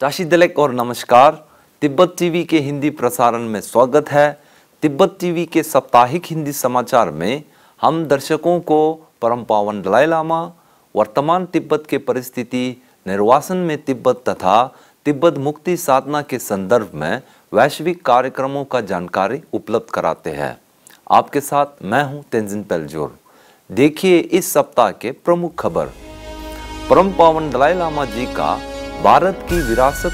चाशी दलक और नमस्कार तिब्बत टीवी के हिंदी प्रसारण में स्वागत है तिब्बत टीवी के साप्ताहिक हिंदी समाचार में हम दर्शकों को परम पावन दलाई लामा वर्तमान तिब्बत के परिस्थिति निर्वासन में तिब्बत तथा तिब्बत मुक्ति साधना के संदर्भ में वैश्विक कार्यक्रमों का जानकारी उपलब्ध कराते हैं आपके साथ मैं हूं तेंजिन पेलजोर देखिए इस सप्ताह के प्रमुख खबर परम पावन दलाई लामा जी का भारत की विरासत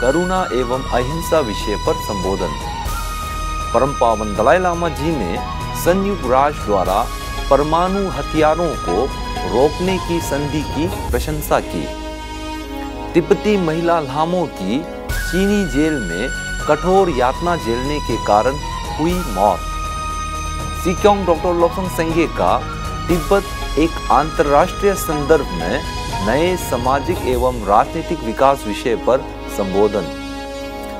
करुणा एवं अहिंसा विषय पर संबोधन परम पावन दलाई लामा जी ने संयुक्त राष्ट्र द्वारा परमाणु हथियारों को रोकने की संधि की प्रशंसा की तिब्बती महिला लामों की चीनी जेल में कठोर यातना झेलने के कारण हुई मौत सिक्योंग डॉक्टर लोफंग संगे का तिब्बत एक अंतर्राष्ट्रीय संदर्भ में नए सामाजिक एवं राजनीतिक विकास विषय पर संबोधन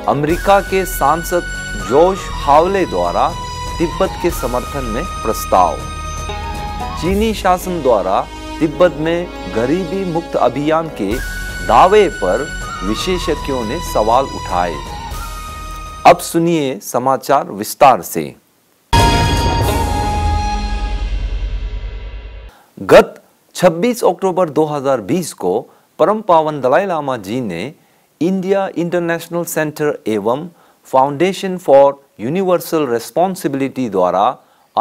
अमेरिका के सांसद जोश हावले द्वारा तिब्बत के समर्थन में प्रस्ताव चीनी शासन द्वारा तिब्बत में गरीबी मुक्त अभियान के दावे पर विशेषज्ञों ने सवाल उठाए अब सुनिए समाचार विस्तार से गत 26 अक्टूबर 2020 को परम पावन दलाई लामा जी ने इंडिया इंटरनेशनल सेंटर एवं फाउंडेशन फॉर यूनिवर्सल रेस्पॉन्सिबिलिटी द्वारा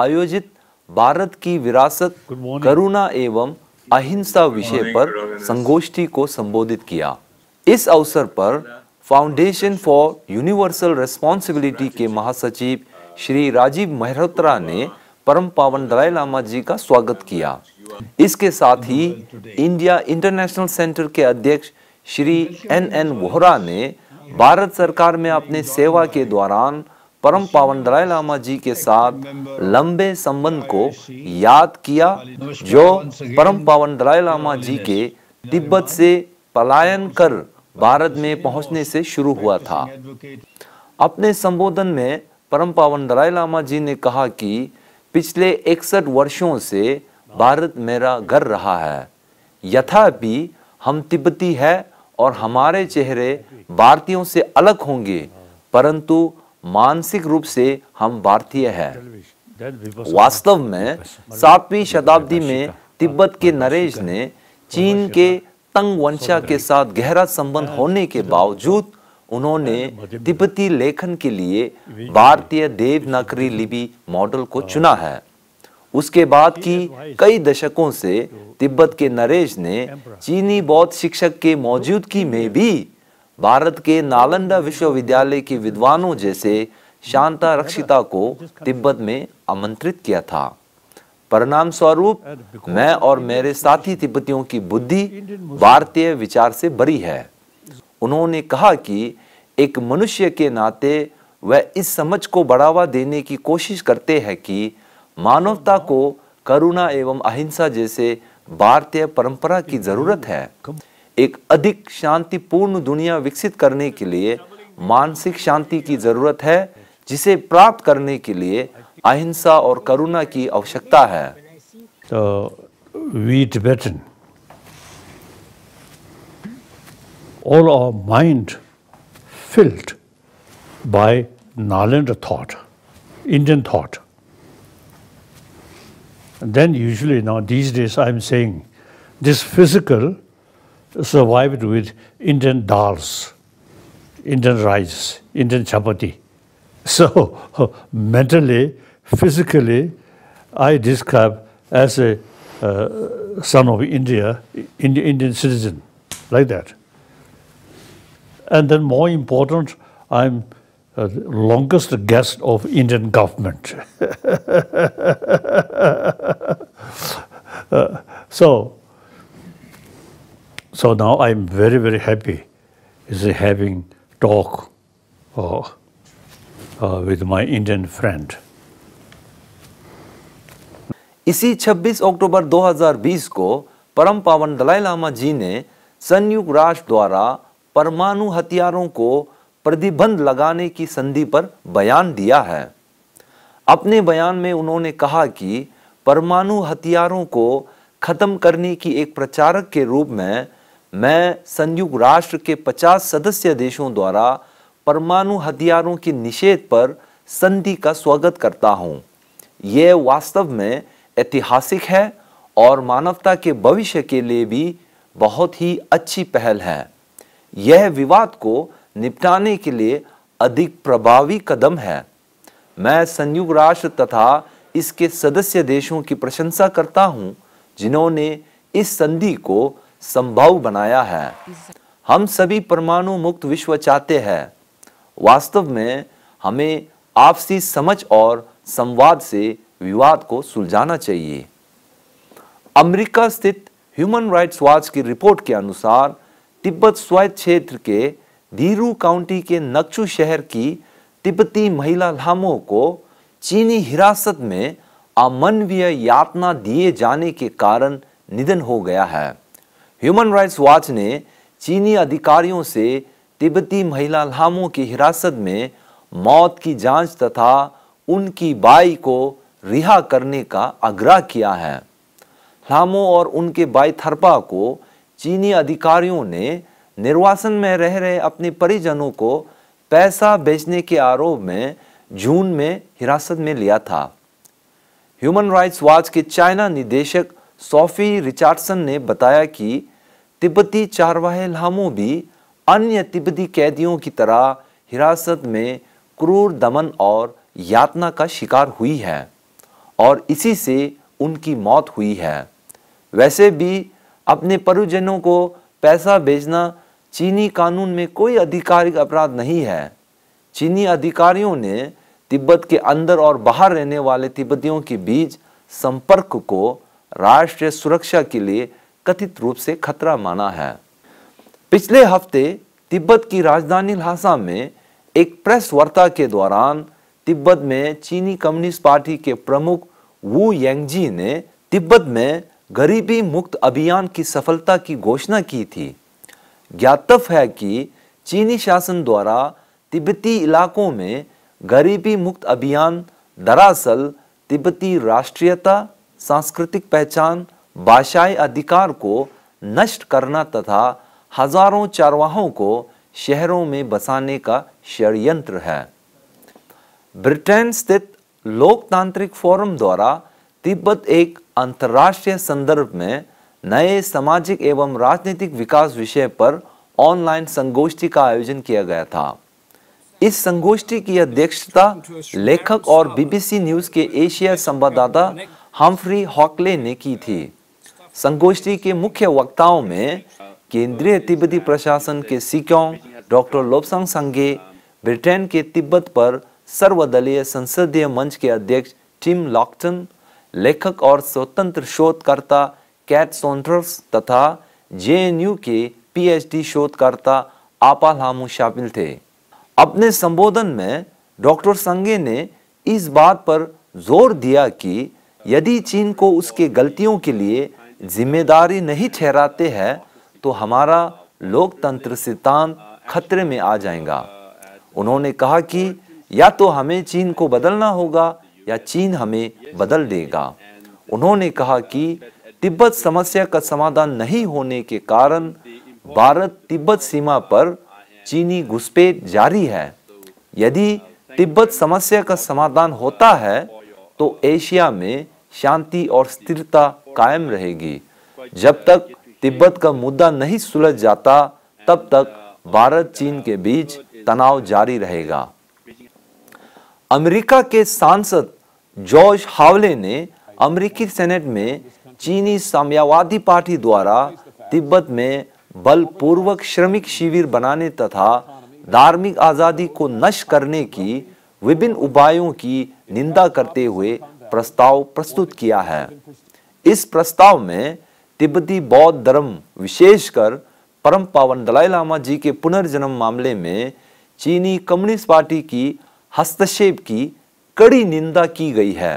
आयोजित भारत की विरासत करुणा एवं अहिंसा विषय पर संगोष्ठी को संबोधित किया इस अवसर पर फाउंडेशन फॉर यूनिवर्सल रेस्पॉन्सिबिलिटी के महासचिव श्री राजीव मेहरोत्रा ने परम पावन दलाई लामा जी का स्वागत किया इसके साथ ही इंडिया इंटरनेशनल सेंटर के अध्यक्ष श्री एन एन वोहरा ने भारत सरकार में अपने सेवा के दौरान परम पावन दलाई लामा जी के साथ लंबे संबंध को याद किया जो परम पावन दलाई लामा जी के तिब्बत से पलायन कर भारत में पहुंचने से शुरू हुआ था अपने संबोधन में परम पावन दलाई लामा जी ने कहा कि पिछले इकसठ वर्षों से भारत मेरा घर रहा है यथापि हम तिब्बती है और हमारे चेहरे भारतीयों से अलग होंगे परंतु मानसिक रूप से हम भारतीय हैं वास्तव में सातवीं शताब्दी में तिब्बत के नरेश ने चीन के तंग वंशा के साथ गहरा संबंध होने के बावजूद उन्होंने तिब्बती लेखन के लिए भारतीय देवनागरी लिपि मॉडल को चुना है उसके बाद की कई दशकों से तिब्बत के नरेश ने चीनी बौद्ध शिक्षक के मौजूदगी में भी भारत के नालंदा विश्वविद्यालय के विद्वानों जैसे शांता रक्षिता को तिब्बत में आमंत्रित किया था परिणाम स्वरूप मैं और मेरे साथी तिब्बतियों की बुद्धि भारतीय विचार से बरी है उन्होंने कहा कि एक मनुष्य के नाते वह इस समझ को बढ़ावा देने की कोशिश करते हैं कि मानवता को करुणा एवं अहिंसा जैसे भारतीय परंपरा की जरूरत है एक अधिक शांतिपूर्ण दुनिया विकसित करने के लिए मानसिक शांति की जरूरत है जिसे प्राप्त करने के लिए अहिंसा और करुणा की आवश्यकता है तो we'd better all our mind filled by Nalanda thought Indian thought then usually now these days i'm saying this physical survived with indian dals indian rice indian chapati so mentally physically i describe as a uh, son of india indian citizen like that and then more important i'm uh, longest guest of Indian government. uh, so, so now I'm very very happy, is having talk, uh, uh with my Indian friend. इसी 26 अक्टूबर 2020 को परम पावन दलाई लामा जी ने संयुक्त राष्ट्र द्वारा परमाणु हथियारों को प्रतिबंध लगाने की संधि पर बयान दिया है अपने बयान में उन्होंने कहा कि परमाणु हथियारों को खत्म करने की एक प्रचारक के रूप में मैं संयुक्त राष्ट्र के 50 सदस्य देशों द्वारा परमाणु हथियारों के निषेध पर संधि का स्वागत करता हूं। यह वास्तव में ऐतिहासिक है और मानवता के भविष्य के लिए भी बहुत ही अच्छी पहल है यह विवाद को निपटाने के लिए अधिक प्रभावी कदम है मैं संयुक्त राष्ट्र तथा इसके सदस्य देशों की प्रशंसा करता हूं जिन्होंने इस संधि को संभव बनाया है हम सभी परमाणु मुक्त विश्व चाहते हैं वास्तव में हमें आपसी समझ और संवाद से विवाद को सुलझाना चाहिए अमेरिका स्थित ह्यूमन राइट्स वॉच की रिपोर्ट के अनुसार तिब्बत स्वायत्त क्षेत्र के धीरू काउंटी के नक्शु शहर की तिब्बती महिला लामो को चीनी हिरासत में अमानवीय यातना दिए जाने के कारण निधन हो गया है ह्यूमन राइट्स वॉच ने चीनी अधिकारियों से तिब्बती महिला लामो की हिरासत में मौत की जांच तथा उनकी बाई को रिहा करने का आग्रह किया है लामो और उनके बाई थरपा को चीनी अधिकारियों ने निर्वासन में रह रहे अपने परिजनों को पैसा बेचने के आरोप में जून में हिरासत में लिया था ह्यूमन राइट्स वॉच के चाइना निदेशक सोफी रिचार्डसन ने बताया कि तिब्बती चारवाहे लामो भी अन्य तिब्बती कैदियों की तरह हिरासत में क्रूर दमन और यातना का शिकार हुई है और इसी से उनकी मौत हुई है वैसे भी अपने परिजनों को पैसा भेजना चीनी कानून में कोई आधिकारिक अपराध नहीं है चीनी अधिकारियों ने तिब्बत के अंदर और बाहर रहने वाले तिब्बतियों के बीच संपर्क को राष्ट्रीय सुरक्षा के लिए कथित रूप से खतरा माना है पिछले हफ्ते तिब्बत की राजधानी ल्हासा में एक प्रेस वार्ता के दौरान तिब्बत में चीनी कम्युनिस्ट पार्टी के प्रमुख वू यंगजी ने तिब्बत में गरीबी मुक्त अभियान की सफलता की घोषणा की थी ज्ञातव्य है कि चीनी शासन द्वारा तिब्बती इलाकों में गरीबी मुक्त अभियान दरअसल तिब्बती राष्ट्रीयता सांस्कृतिक पहचान भाषाई अधिकार को नष्ट करना तथा हजारों चारवाहों को शहरों में बसाने का षडयंत्र है ब्रिटेन स्थित लोकतांत्रिक फोरम द्वारा तिब्बत एक अंतर्राष्ट्रीय संदर्भ में नए सामाजिक एवं राजनीतिक विकास विषय पर ऑनलाइन संगोष्ठी का आयोजन किया गया था इस संगोष्ठी की अध्यक्षता लेखक और बीबीसी न्यूज के एशिया संवाददाता हम्फ्री हॉकले ने की थी संगोष्ठी के मुख्य वक्ताओं में केंद्रीय तिब्बती प्रशासन के सिक्योंग डॉक्टर लोबसंग संगे ब्रिटेन के तिब्बत पर सर्वदलीय संसदीय मंच के अध्यक्ष टिम लॉकटन लेखक और स्वतंत्र शोधकर्ता कैट सोन्ट्रस तथा जे के पीएचडी शोधकर्ता आपाल हामू शामिल थे अपने संबोधन में डॉक्टर संगे ने इस बात पर जोर दिया कि यदि चीन को उसके गलतियों के लिए जिम्मेदारी नहीं ठहराते हैं तो हमारा लोकतंत्र सिद्धांत खतरे में आ जाएगा उन्होंने कहा कि या तो हमें चीन को बदलना होगा या चीन हमें बदल देगा उन्होंने कहा कि तिब्बत समस्या का समाधान नहीं होने के कारण भारत तिब्बत सीमा पर चीनी घुसपैठ जारी है यदि तिब्बत समस्या का समाधान होता है तो एशिया में शांति और स्थिरता कायम रहेगी जब तक तिब्बत का मुद्दा नहीं सुलझ जाता तब तक भारत चीन के बीच तनाव जारी रहेगा अमेरिका के सांसद जॉर्ज हावले ने अमेरिकी सेनेट में चीनी साम्यवादी पार्टी द्वारा तिब्बत में बलपूर्वक श्रमिक शिविर बनाने तथा धार्मिक आज़ादी को नष्ट करने की विभिन्न उपायों की निंदा करते हुए प्रस्ताव प्रस्तुत किया है इस प्रस्ताव में तिब्बती बौद्ध धर्म विशेषकर परम पावन दलाई लामा जी के पुनर्जन्म मामले में चीनी कम्युनिस्ट पार्टी की हस्तक्षेप की कड़ी निंदा की गई है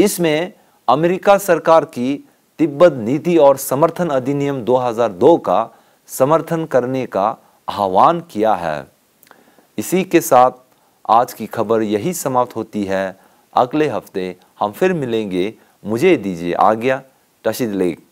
इसमें अमेरिका सरकार की तिब्बत नीति और समर्थन अधिनियम 2002 का समर्थन करने का आह्वान किया है इसी के साथ आज की खबर यही समाप्त होती है अगले हफ्ते हम फिर मिलेंगे मुझे दीजिए आज्ञा टशीद लेख